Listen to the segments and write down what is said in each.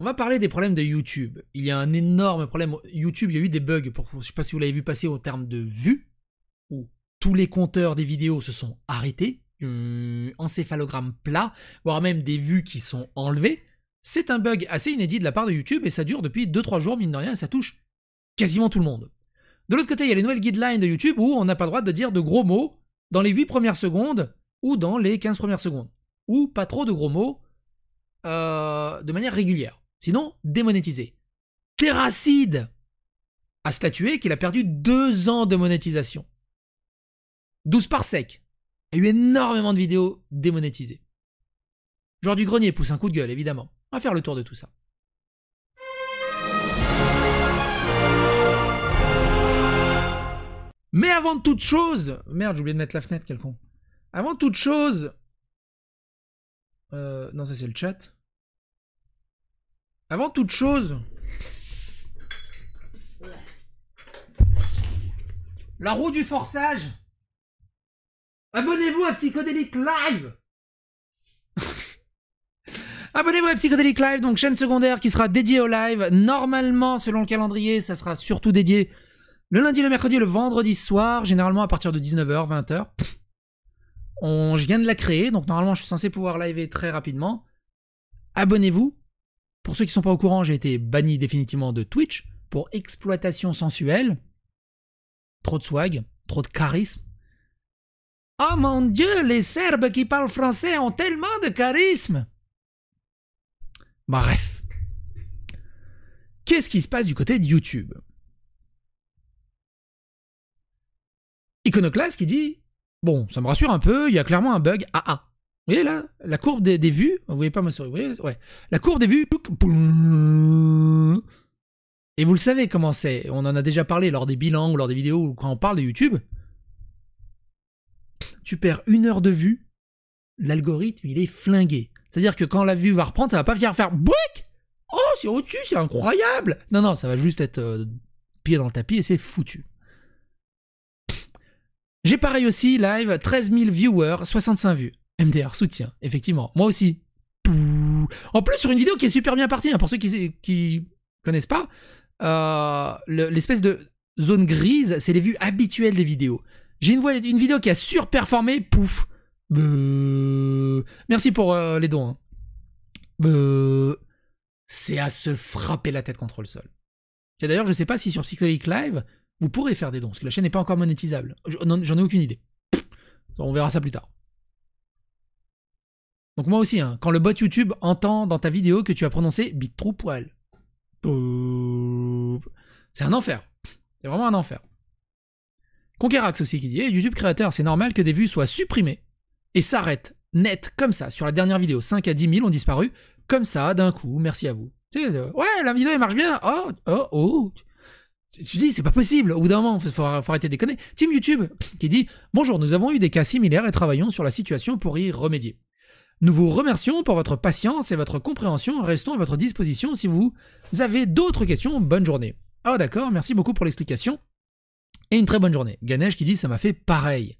On va parler des problèmes de YouTube. Il y a un énorme problème. YouTube, il y a eu des bugs. Pour, je ne sais pas si vous l'avez vu passer au terme de vues, où tous les compteurs des vidéos se sont arrêtés. un euh, encéphalogramme plat, voire même des vues qui sont enlevées. C'est un bug assez inédit de la part de YouTube et ça dure depuis 2-3 jours, mine de rien, et ça touche quasiment tout le monde. De l'autre côté, il y a les nouvelles guidelines de YouTube où on n'a pas le droit de dire de gros mots dans les 8 premières secondes ou dans les 15 premières secondes. Ou pas trop de gros mots euh, de manière régulière. Sinon, démonétisé. Terracide a statué qu'il a perdu deux ans de monétisation. 12 par sec. A eu énormément de vidéos démonétisées. Joueur du grenier pousse un coup de gueule, évidemment. On va faire le tour de tout ça. Mais avant toute chose, merde, j'ai oublié de mettre la fenêtre, quel con. Avant toute chose, euh, non, ça c'est le chat. Avant toute chose, la roue du forçage. Abonnez-vous à Psychodélic Live. Abonnez-vous à Psychodélic Live, donc chaîne secondaire qui sera dédiée au live. Normalement, selon le calendrier, ça sera surtout dédié le lundi, le mercredi le vendredi soir, généralement à partir de 19h, 20h. On, je viens de la créer, donc normalement je suis censé pouvoir live très rapidement. Abonnez-vous pour ceux qui ne sont pas au courant, j'ai été banni définitivement de Twitch pour exploitation sensuelle. Trop de swag, trop de charisme. Oh mon Dieu, les Serbes qui parlent français ont tellement de charisme. Bah, bref. Qu'est-ce qui se passe du côté de YouTube Iconoclast qui dit Bon, ça me rassure un peu, il y a clairement un bug. Ah ah. Vous voyez là, la courbe des, vues, vous voyez pas ma souris, Ouais. La courbe des vues. Et vous le savez comment c'est, on en a déjà parlé lors des bilans ou lors des vidéos ou quand on parle de YouTube. Tu perds une heure de vue, l'algorithme il est flingué. C'est-à-dire que quand la vue va reprendre, ça va pas venir faire bouic Oh, c'est au-dessus, c'est incroyable Non, non, ça va juste être euh, pied dans le tapis et c'est foutu. J'ai pareil aussi, live, 13 000 viewers, 65 vues. MDR, soutien, effectivement. Moi aussi. En plus, sur une vidéo qui est super bien partie, hein, pour ceux qui, qui connaissent pas, euh, l'espèce de zone grise, c'est les vues habituelles des vidéos. J'ai une, vidéo qui a surperformé, pouf. Merci pour euh, les dons. Hein. C'est à se frapper la tête contre le sol. D'ailleurs, je sais pas si sur Psychedelic Live, vous pourrez faire des dons, parce que la chaîne n'est pas encore monétisable. J'en ai aucune idée. On verra ça plus tard. Donc moi aussi, hein, quand le bot YouTube entend dans ta vidéo que tu as prononcé bit trou poil. C'est un enfer. C'est vraiment un enfer. Conquerax aussi qui dit YouTube créateur, c'est normal que des vues soient supprimées et s'arrêtent net comme ça. Sur la dernière vidéo, 5 à 10 000 ont disparu comme ça d'un coup. Merci à vous. Euh, ouais, la vidéo elle marche bien. Oh, oh, oh. Tu dis, c'est pas possible, au bout d'un moment, il faut, arrêter de déconner. Team YouTube qui dit Bonjour, nous avons eu des cas similaires et travaillons sur la situation pour y remédier. Nous vous remercions pour votre patience et votre compréhension. Restons à votre disposition si vous avez d'autres questions. Bonne journée. Ah oh, d'accord, merci beaucoup pour l'explication. Et une très bonne journée. Ganesh qui dit ça m'a fait pareil.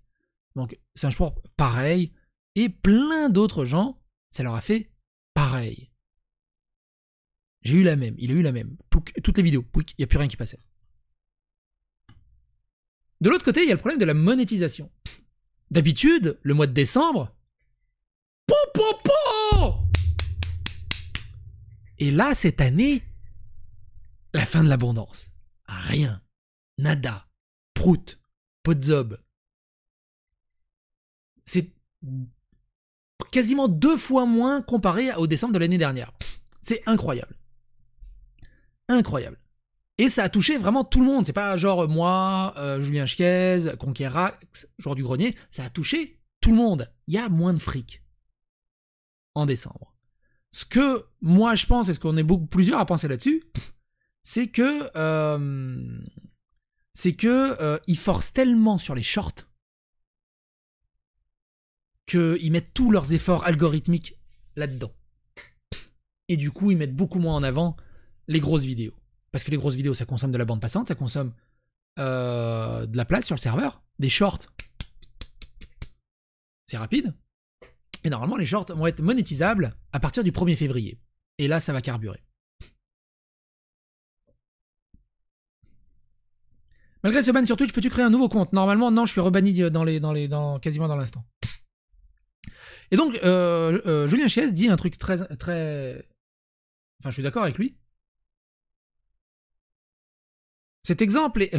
Donc un pour pareil. Et plein d'autres gens, ça leur a fait pareil. J'ai eu la même, il a eu la même. toutes les vidéos, il n'y a plus rien qui passait. De l'autre côté, il y a le problème de la monétisation. D'habitude, le mois de décembre, et là, cette année, la fin de l'abondance. Rien. Nada. Prout. Potzob. C'est quasiment deux fois moins comparé au décembre de l'année dernière. C'est incroyable. Incroyable. Et ça a touché vraiment tout le monde. C'est pas genre euh, moi, euh, Julien Chiez, Conquerax, genre du Grenier. Ça a touché tout le monde. Il y a moins de fric en décembre. Ce que moi je pense, et ce qu'on est beaucoup plusieurs à penser là-dessus, c'est que euh, c'est que euh, ils forcent tellement sur les shorts qu'ils mettent tous leurs efforts algorithmiques là-dedans. Et du coup, ils mettent beaucoup moins en avant les grosses vidéos. Parce que les grosses vidéos, ça consomme de la bande passante, ça consomme euh, de la place sur le serveur, des shorts. C'est rapide, et normalement, les shorts vont être monétisables à partir du 1er février. Et là, ça va carburer. Malgré ce ban sur Twitch, peux-tu créer un nouveau compte Normalement, non, je suis rebanni dans les, dans les, dans, quasiment dans l'instant. Et donc, euh, euh, Julien Chies dit un truc très, très... Enfin, je suis d'accord avec lui. Cet exemple est...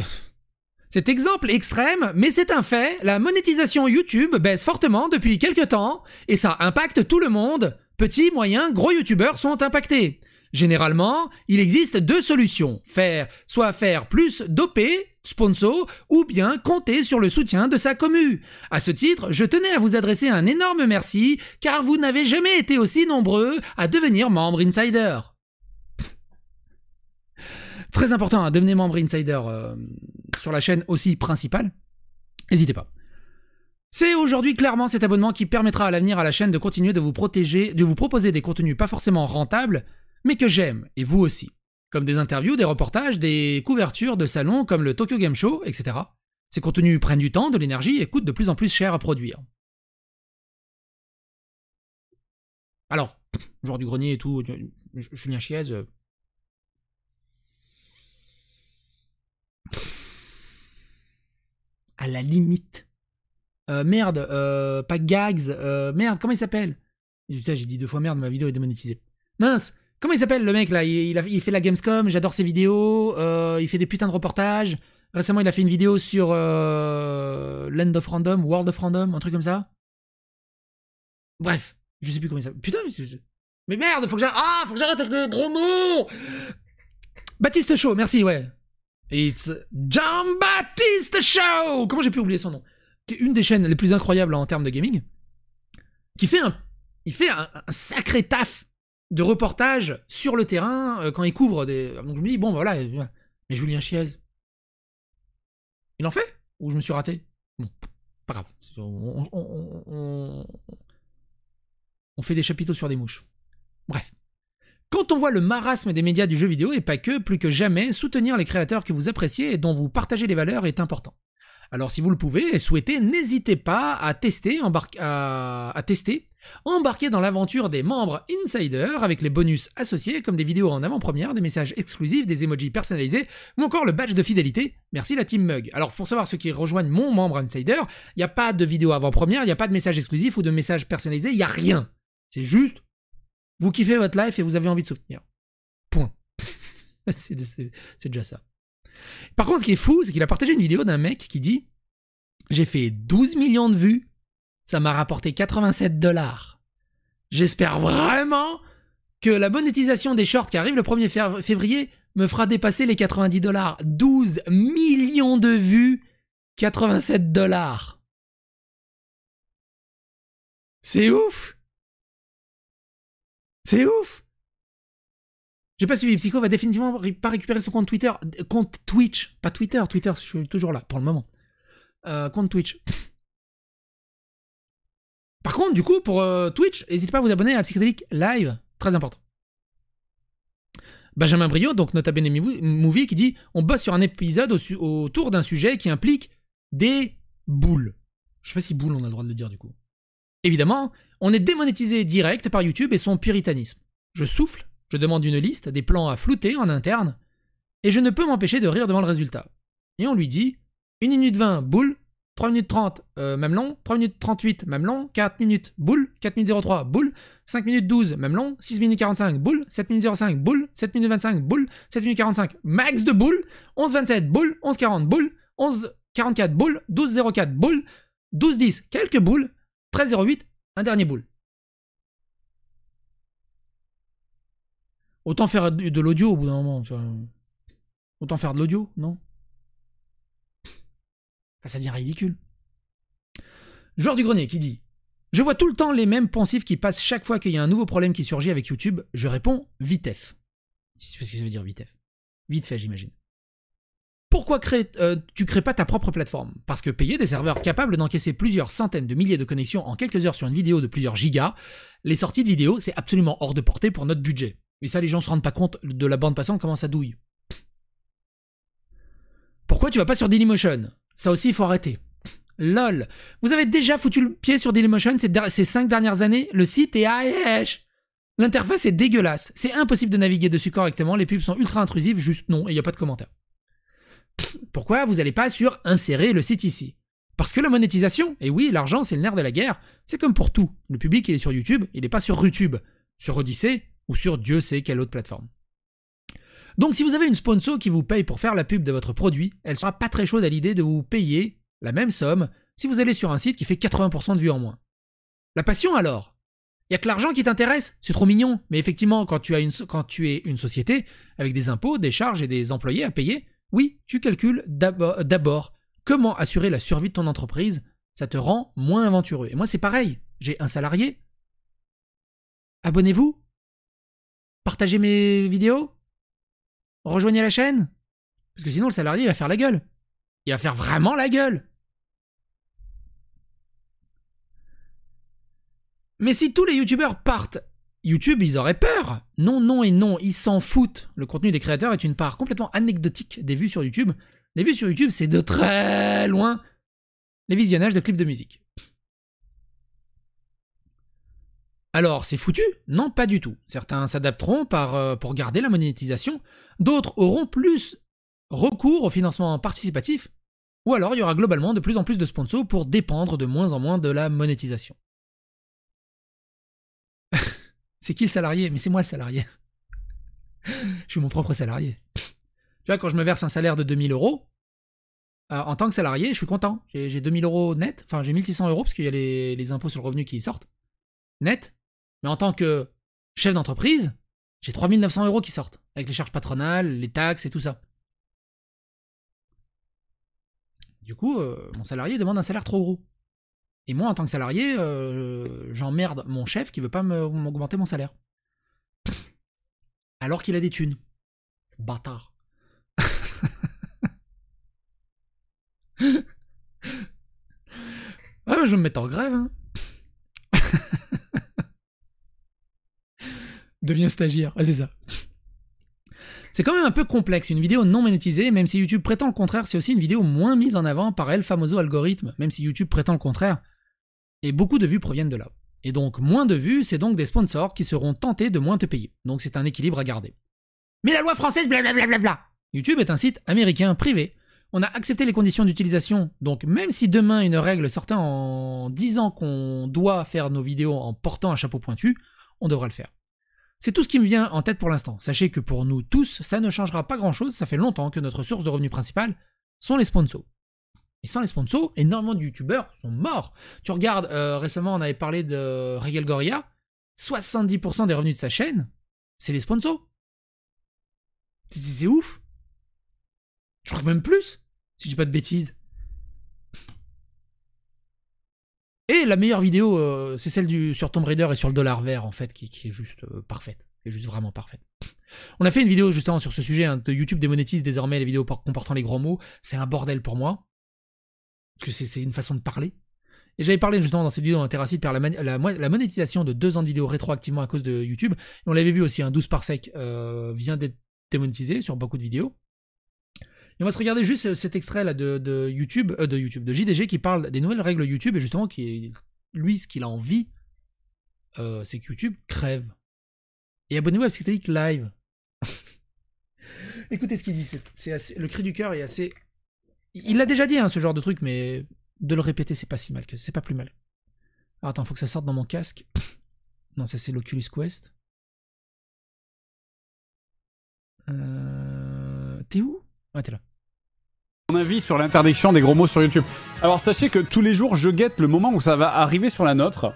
Cet exemple extrême, mais c'est un fait, la monétisation YouTube baisse fortement depuis quelques temps, et ça impacte tout le monde. Petits, moyens, gros YouTubeurs sont impactés. Généralement, il existe deux solutions. Faire, soit faire plus d'OP, sponsor, ou bien compter sur le soutien de sa commu. À ce titre, je tenais à vous adresser un énorme merci, car vous n'avez jamais été aussi nombreux à devenir membre insider. Très important, à hein, devenir membre Insider euh, sur la chaîne aussi principale. N'hésitez pas. C'est aujourd'hui clairement cet abonnement qui permettra à l'avenir à la chaîne de continuer de vous protéger, de vous proposer des contenus pas forcément rentables, mais que j'aime, et vous aussi. Comme des interviews, des reportages, des couvertures de salons comme le Tokyo Game Show, etc. Ces contenus prennent du temps, de l'énergie et coûtent de plus en plus cher à produire. Alors, genre du grenier et tout, euh, Julien Chiez, euh, à la limite. Euh, merde, euh, pas Gags, euh, merde, comment il s'appelle Putain, j'ai dit deux fois merde, ma vidéo est démonétisée. Mince Comment il s'appelle le mec là il, fait la Gamescom, j'adore ses vidéos, il fait des putains de reportages. Récemment, il a fait une vidéo sur Land of Random, World of Random, un truc comme ça. Bref, je sais plus comment il s'appelle. Putain, mais, mais merde, ah, faut que j'arrête avec le gros mot Baptiste Chaud, merci, ouais. It's Jean-Baptiste Show Comment j'ai pu oublier son nom C'est une des chaînes les plus incroyables en termes de gaming, qui fait un, il fait un, sacré taf de reportage sur le terrain euh, quand il couvre des... Donc je me dis, bon, bah euh, voilà, mais Julien Chiez, il en fait Ou je me suis raté Bon, pas grave. On, on fait des chapiteaux sur des mouches. Bref. Quand on voit le marasme des médias du jeu vidéo et pas que, plus que jamais, soutenir les créateurs que vous appréciez et dont vous partagez les valeurs est important. Alors si vous le pouvez et souhaitez, n'hésitez pas à tester, à, à tester, embarquer dans l'aventure des membres insider avec les bonus associés comme des vidéos en avant-première, des messages exclusifs, des emojis personnalisés ou encore le badge de fidélité. Merci la team Mug. Alors pour savoir ceux qui rejoignent mon membre insider, il n'y a pas de vidéo avant-première, il n'y a pas de message exclusif ou de message personnalisé, il n'y a rien. C'est juste vous kiffez votre life et vous avez envie de soutenir. Point. c'est déjà ça. Par contre, ce qui est fou, c'est qu'il a partagé une vidéo d'un mec qui dit J'ai fait 12 millions de vues, ça m'a rapporté 87 dollars. J'espère vraiment que la monétisation des shorts qui arrive le 1er février me fera dépasser les 90 dollars. 12 millions de vues, 87 dollars. C'est ouf! C'est ouf J'ai pas suivi, Psycho va définitivement pas récupérer son compte Twitter, compte Twitch, pas Twitter, Twitter, je suis toujours là pour le moment. Euh, compte Twitch. Par contre, du coup, pour euh, Twitch, n'hésitez pas à vous abonner à Psychedelic Live, très important. Benjamin Brio, donc Nota Bene Movie, qui dit On bosse sur un épisode autour d'un sujet qui implique des boules. Je sais pas si boules on a le droit de le dire du coup. Évidemment, on est démonétisé direct par YouTube et son puritanisme. Je souffle, je demande une liste, des plans à flouter en interne, et je ne peux m'empêcher de rire devant le résultat. Et on lui dit 1 minute 20, boule, 3 minutes 30, euh, même long. 3 minutes 38, même long. 4 minutes, boule, 4 minutes 03, boule, 5 minutes 12, même long. 6 minutes 45, boule, 7 minutes 05, boule, 7 minutes 25, boule, 7 minutes 45, max de boule, 11 27, boule, 11 40, boule, 11 44, boule, 12 04, boule, 12 10, quelques boules, 13 08, un dernier boule. Autant faire de l'audio au bout d'un moment. Autant faire de l'audio, non Ça devient ridicule. Joueur du grenier qui dit Je vois tout le temps les mêmes pensifs qui passent chaque fois qu'il y a un nouveau problème qui surgit avec YouTube. Je réponds vitef. C'est ce que ça veut dire vitef. Vite fait, j'imagine pourquoi tu euh, ne tu crées pas ta propre plateforme Parce que payer des serveurs capables d'encaisser plusieurs centaines de milliers de connexions en quelques heures sur une vidéo de plusieurs gigas, les sorties de vidéos, c'est absolument hors de portée pour notre budget. Mais ça, les gens se rendent pas compte de la bande passante, comment ça douille. Pourquoi tu vas pas sur Dailymotion Ça aussi, il faut arrêter. LOL. Vous avez déjà foutu le pied sur Dailymotion ces, cinq dernières années Le site est AEH L'interface est dégueulasse. C'est impossible de naviguer dessus correctement. Les pubs sont ultra intrusives, juste non, et il n'y a pas de commentaires pourquoi vous n'allez pas sur insérer le site ici Parce que la monétisation, et oui, l'argent c'est le nerf de la guerre, c'est comme pour tout. Le public il est sur YouTube, il n'est pas sur Rutube, sur Odyssée ou sur Dieu sait quelle autre plateforme. Donc si vous avez une sponsor qui vous paye pour faire la pub de votre produit, elle sera pas très chaude à l'idée de vous payer la même somme si vous allez sur un site qui fait 80% de vues en moins. La passion alors Il y a que l'argent qui t'intéresse, c'est trop mignon, mais effectivement quand quand tu es une société avec des impôts, des charges et des employés à payer, oui, tu calcules d'abord comment assurer la survie de ton entreprise, ça te rend moins aventureux. Et moi, c'est pareil, j'ai un salarié. Abonnez-vous, partagez mes vidéos, rejoignez la chaîne, parce que sinon le salarié il va faire la gueule. Il va faire vraiment la gueule. Mais si tous les youtubeurs partent YouTube, ils auraient peur. Non, non et non, ils s'en foutent. Le contenu des créateurs est une part complètement anecdotique des vues sur YouTube. Les vues sur YouTube, c'est de très loin les visionnages de clips de musique. Alors, c'est foutu Non, pas du tout. Certains s'adapteront euh, pour garder la monétisation, d'autres auront plus recours au financement participatif, ou alors il y aura globalement de plus en plus de sponsors pour dépendre de moins en moins de la monétisation. C'est qui le salarié Mais c'est moi le salarié. je suis mon propre salarié. Tu vois, quand je me verse un salaire de 2000 euros, euh, en tant que salarié, je suis content. J'ai 2000 euros net, enfin j'ai 1600 euros parce qu'il y a les, impôts sur le revenu qui sortent, net. Mais en tant que chef d'entreprise, j'ai 3900 euros qui sortent, avec les charges patronales, les taxes et tout ça. Du coup, euh, mon salarié demande un salaire trop gros. Et moi, en tant que salarié, euh, j'emmerde mon chef qui veut pas m'augmenter mon salaire. Alors qu'il a des thunes. Bâtard. ah je vais me mettre en grève. Hein. Deviens stagiaire. c'est ça. C'est quand même un peu complexe, une vidéo non monétisée, même si YouTube prétend le contraire, c'est aussi une vidéo moins mise en avant par El Famoso algorithme, même si YouTube prétend le contraire. Et beaucoup de vues proviennent de là. Et donc moins de vues, c'est donc des sponsors qui seront tentés de moins te payer. Donc c'est un équilibre à garder. Mais la loi française, blablabla YouTube est un site américain privé. On a accepté les conditions d'utilisation, donc même si demain une règle sortait en disant qu'on doit faire nos vidéos en portant un chapeau pointu, on devra le faire. C'est tout ce qui me vient en tête pour l'instant. Sachez que pour nous tous, ça ne changera pas grand-chose. Ça fait longtemps que notre source de revenus principale sont les sponsors. Et sans les sponsors, énormément de youtubeurs sont morts. Tu regardes, euh, récemment on avait parlé de Regal Goria, 70% des revenus de sa chaîne, c'est les sponsors. C'est ouf. Je crois même plus, si je dis pas de bêtises. Et la meilleure vidéo, euh, c'est celle du, sur Tomb Raider et sur le dollar vert, en fait, qui, est juste euh, parfaite. est juste vraiment parfaite. On a fait une vidéo justement sur ce sujet. Hein, YouTube démonétise désormais les vidéos comportant les grands mots. C'est un bordel pour moi. Parce que c'est une façon de parler. Et j'avais parlé justement dans cette vidéo de par la, la, la, monétisation de deux ans de vidéos rétroactivement à cause de YouTube. Et on l'avait vu aussi, un 12 par sec vient d'être démonétisé sur beaucoup de vidéos on va se regarder juste euh, cet extrait là de, YouTube, euh, de YouTube, de JDG qui parle des nouvelles règles YouTube et justement qui, lui, ce qu'il a envie, euh, c'est que YouTube crève. Et abonnez-vous à Psychedelic Live. Écoutez ce qu'il dit, c'est le cri du cœur est assez. Il l'a déjà dit, hein, ce genre de truc, mais de le répéter, c'est pas si mal, que c'est pas plus mal. Attends, ah, attends, faut que ça sorte dans mon casque. Non, ça c'est l'Oculus Quest. T'es où Ah, t'es là avis sur l'interdiction des gros mots sur YouTube. Alors sachez que tous les jours, je guette le moment où ça va arriver sur la nôtre.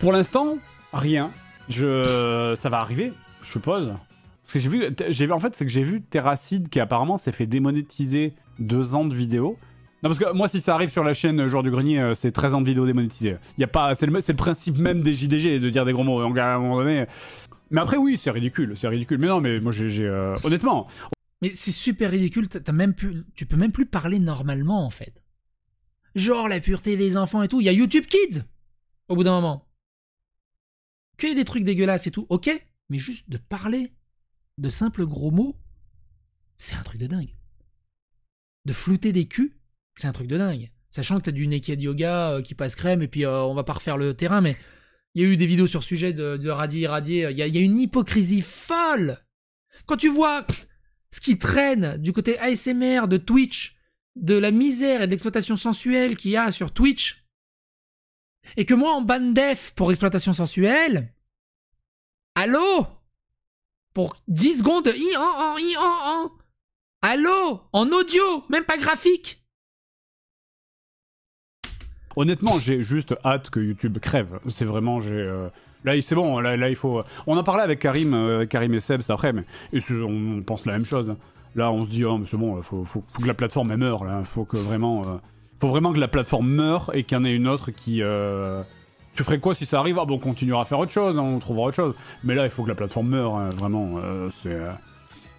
Pour l'instant, rien. Je, ça va arriver, je suppose. Ce que j'ai vu, j'ai en fait, c'est que j'ai vu Terracide qui apparemment s'est fait démonétiser deux ans de vidéos Non parce que moi, si ça arrive sur la chaîne Joueur du Grenier, euh, c'est 13 ans de vidéo il Y a pas, c'est le, le, principe même des JDG de dire des gros mots. à un moment donné. Mais après, oui, c'est ridicule, c'est ridicule. Mais non, mais moi, j'ai, euh, honnêtement. Mais c'est super ridicule, même tu peux même plus parler normalement en fait. Genre la pureté des enfants et tout, il y a YouTube Kids au bout d'un moment. Qu'il y ait des trucs dégueulasses et tout, ok, mais juste de parler de simples gros mots, c'est un truc de dingue. De flouter des culs, c'est un truc de dingue. Sachant que t'as du naked yoga euh, qui passe crème et puis euh, on va pas refaire le terrain, mais il y a eu des vidéos sur le sujet de, radier, radier. Il y a une hypocrisie folle. Quand tu vois ce qui traîne du côté ASMR de Twitch, de la misère et d'exploitation l'exploitation sensuelle qu'il y a sur Twitch, et que moi en banne def pour exploitation sensuelle, allô Pour 10 secondes, en Allô En audio, même pas graphique Honnêtement, j'ai juste hâte que YouTube crève. C'est vraiment, j'ai euh, Là, c'est bon, là, il faut. Euh, on en parlait avec Karim, euh, Karim et Seb, c'est après, mais on pense la même chose. Hein. Là, on se dit, oh, c'est bon, euh, faut, faut, que la plateforme meure, là. Hein. Faut que vraiment. Faut vraiment que la plateforme meure et qu'il y en ait une autre qui. Tu ferais quoi si ça arrive Ah bon, on continuera à faire autre chose, hein, on trouvera autre chose. Mais là, il faut que la plateforme meure, vraiment.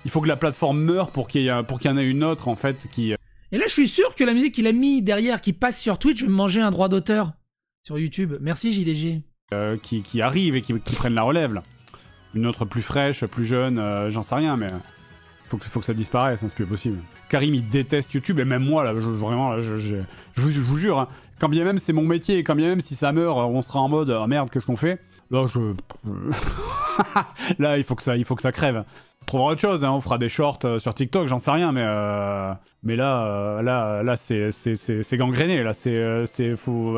Il faut que la plateforme meure pour qu'il y, y, en ait une autre, en fait, qui. Et là, je suis sûr que la musique qu'il a mis derrière, qui passe sur Twitch, je me manger un droit d'auteur sur YouTube. Merci, JDG. Euh, qui, arrivent et qui, prennent la relève. Une autre plus fraîche, plus jeune, euh, j'en sais rien, mais euh, faut que, faut que ça disparaisse, hein, c'est plus possible. Karim, il déteste YouTube, et même moi, là, je, vraiment, là, je, je, vous, jure, hein. quand bien même c'est mon métier, quand bien même si ça meurt, on sera en mode oh, merde, qu'est-ce qu'on fait Là, je. là, il faut, que ça, il faut que ça crève. On trouvera autre chose, hein, on fera des shorts sur TikTok, j'en sais rien, mais, mais là, là, là, c'est gangréné, là, c'est. faut.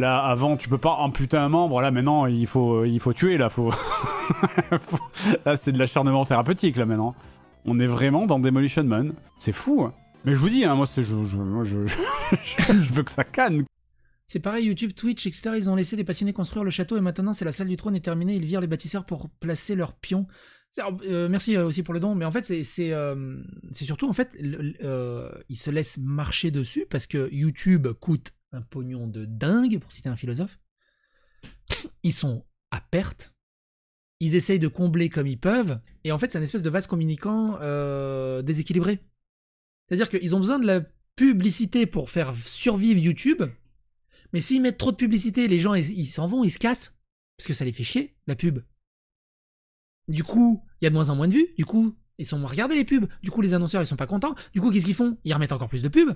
Là, avant, tu peux pas amputer un membre. Là, maintenant, il faut, il faut tuer. Là, faut. là, c'est de l'acharnement thérapeutique. Là, maintenant, on est vraiment dans Demolition Man. C'est fou. Hein. Mais je vous dis, hein, moi, je, je, veux que ça canne. C'est pareil, YouTube, Twitch, etc. Ils ont laissé des passionnés construire le château et maintenant c'est la salle du trône est terminée. Ils virent les bâtisseurs pour placer leurs pions. Euh, merci euh, aussi pour le don, mais en fait c'est c'est euh, surtout en fait ils se laissent marcher dessus parce que YouTube coûte un pognon de dingue, pour citer un philosophe. Ils sont à perte. Ils essayent de combler comme ils peuvent. Et en fait, c'est un espèce de vase communicant euh, déséquilibré. C'est-à-dire qu'ils ont besoin de la publicité pour faire survivre YouTube. Mais s'ils mettent trop de publicité, les gens, ils s'en vont, ils se cassent. Parce que ça les fait chier, la pub. Du coup, il y a de moins en moins de vues. Du coup, ils sont moins regardés les pubs. Du coup, les annonceurs, ils sont pas contents. Du coup, qu'est-ce qu'ils font Ils remettent encore plus de pubs.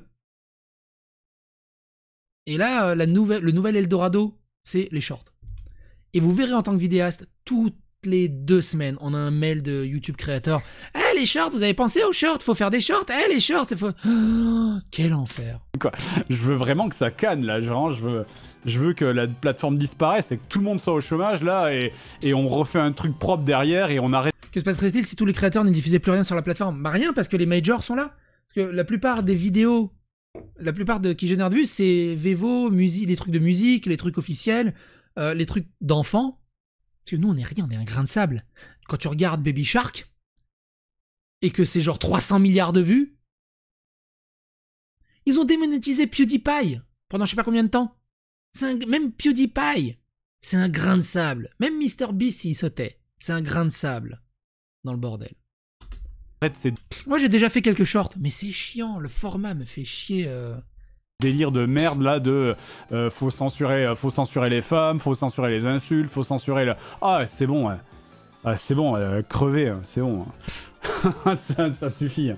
Et là, euh, le nouvel Eldorado, c'est les shorts. Et vous verrez en tant que vidéaste, toutes les deux semaines, on a un mail de YouTube créateur. Eh les shorts, vous avez pensé aux shorts, faut faire des shorts. Eh les shorts, c'est faux !» quel enfer. Quoi Je veux vraiment que ça canne là. je veux, je veux que la plateforme disparaisse et que tout le monde soit au chômage là et, et on refait un truc propre derrière et on arrête. Que se passerait-il si tous les créateurs ne diffusaient plus rien sur la plateforme Bah rien parce que les majors sont là. Parce que la plupart des vidéos la plupart de qui génèrent des vues, c'est Vevo, les trucs de musique, les trucs officiels, euh, les trucs d'enfants. Parce que nous, on est rien, on est un grain de sable. Quand tu regardes Baby Shark, et que c'est genre 300 milliards de vues, ils ont démonétisé PewDiePie pendant je sais pas combien de temps. même PewDiePie, c'est un grain de sable. Même MrBeast, s'il sautait, c'est un grain de sable dans le bordel c'est. Moi, j'ai déjà fait quelques shorts, mais c'est chiant. Le format me fait chier. Euh... Délire de merde là de euh, faut censurer, euh, faut censurer les femmes, faut censurer les insultes, faut censurer le. Ah, c'est bon. ouais. Hein. Ah, c'est bon, euh, crever, hein, c'est bon. Hein. ça, suffit.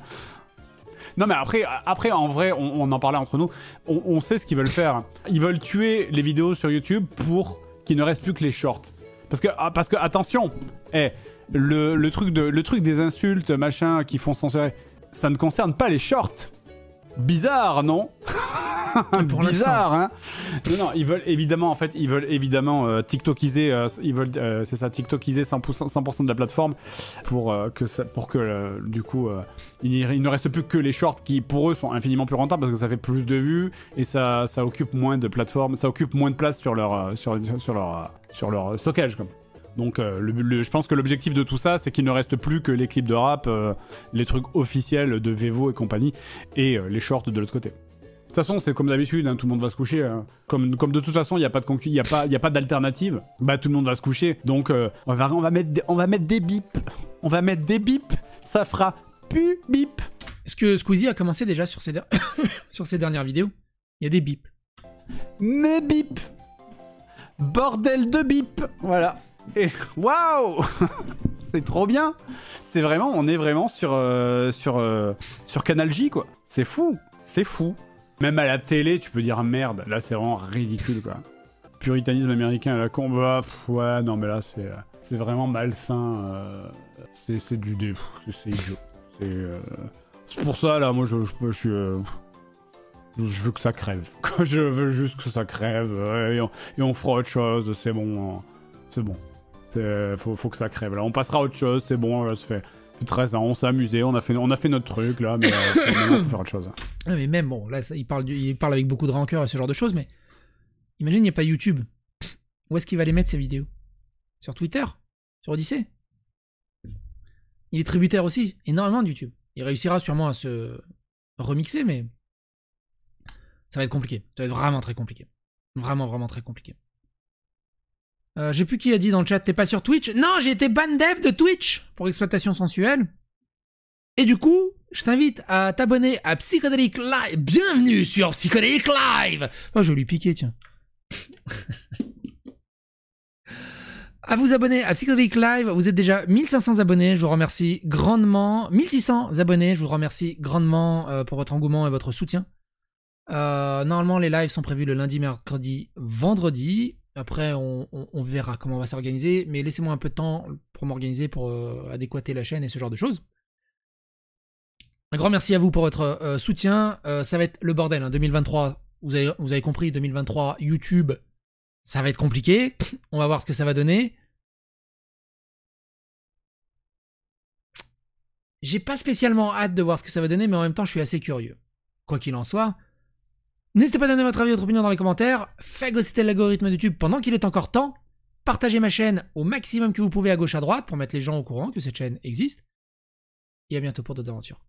Non mais après, après en vrai, on, en parlait entre nous. on sait ce qu'ils veulent faire. Ils veulent tuer les vidéos sur YouTube pour qu'il ne reste plus que les shorts. Parce que, ah, parce que attention, eh, le, truc de, le truc des insultes, machin, qui font censurer, ça ne concerne pas les shorts. Bizarre, non pour bizarre. Hein non, non, ils veulent évidemment, en fait, ils veulent évidemment euh, TikTokiser, euh, ils veulent, euh, c'est ça, TikTokiser 100%, de la plateforme pour que, ça, pour que du coup, il, ne reste plus que les shorts qui, pour eux, sont infiniment plus rentables parce que ça fait plus de vues et ça, ça occupe moins de plateforme, ça occupe moins de place sur leur, sur, leur, sur leur stockage, Donc je pense que l'objectif de tout ça, c'est qu'il ne reste plus que les clips de rap, les trucs officiels de Vevo et compagnie, et les shorts de l'autre côté. De toute façon, c'est comme d'habitude, hein, tout le monde va se coucher. Hein. Comme, comme de toute façon, il n'y a pas de il y a pas, a pas d'alternative. Bah, tout le monde va se coucher. Donc, euh, on va, on va mettre, des, on va mettre des bips. On va mettre des bips. Ça fera pu bip. Est-ce que Squeezie a commencé déjà sur ses, sur dernières vidéos Il y a des bips. Mais bip Bordel de bip, Voilà. Et waouh C'est trop bien C'est vraiment, on est vraiment sur, euh, sur, euh, sur Canal J, quoi. C'est fou, c'est fou. Même à la télé, tu peux dire merde. Là, c'est vraiment ridicule, quoi. Puritanisme américain à la con. Bah, ouais, non, mais là, c'est, c'est vraiment malsain. Euh, c'est, c'est du dé. C'est idiot. C'est, euh, c'est pour ça, là, moi, je, je, je suis. Euh, je veux que ça crève. je veux juste que ça crève. Euh, et on, fera autre chose. C'est bon. Hein. C'est bon. C'est, faut, faut que ça crève. Là, on passera à autre chose. C'est bon, là, c'est fait. 13 ans, on s'est amusé, on a fait, on a fait notre truc là, mais euh, on faire autre chose. Ah, mais même, bon, là, il, parle il parle avec beaucoup de rancœur et ce genre de choses, mais imagine, il n'y a pas YouTube. Où est-ce qu'il va les mettre ses vidéos Sur Twitter Sur Odyssey Il est tributaire aussi, énormément de YouTube. Il réussira sûrement à se remixer, mais ça va être compliqué. Ça va être vraiment très compliqué. Vraiment, vraiment très compliqué. Euh, j'ai plus qui a dit dans le chat, t'es pas sur Twitch Non, j'ai été ban dev de Twitch pour exploitation sensuelle. Et du coup, je t'invite à t'abonner à Psychedelic Live. Bienvenue sur Psychedelic Live Oh, je vais lui piquer, tiens. à vous abonner à Psychedelic Live, vous êtes déjà 1500 abonnés, je vous remercie grandement. 1600 abonnés, je vous remercie grandement euh, pour votre engouement et votre soutien. Euh, normalement, les lives sont prévus le lundi, mercredi, vendredi. Après, on, verra comment on va s'organiser, mais laissez-moi un peu de temps pour m'organiser, pour euh, adéquater la chaîne et ce genre de choses. Un grand merci à vous pour votre euh, soutien. Euh, ça va être le bordel. 2023, hein. vous avez, compris, 2023, YouTube, ça va être compliqué. On va voir ce que ça va donner. J'ai pas spécialement hâte de voir ce que ça va donner, mais en même temps, je suis assez curieux. Quoi qu'il en soit, N'hésitez pas à donner votre avis, votre opinion dans les commentaires. goûter l'algorithme de YouTube pendant qu'il est encore temps. Partagez ma chaîne au maximum que vous pouvez à gauche à droite pour mettre les gens au courant que cette chaîne existe. Et à bientôt pour d'autres aventures.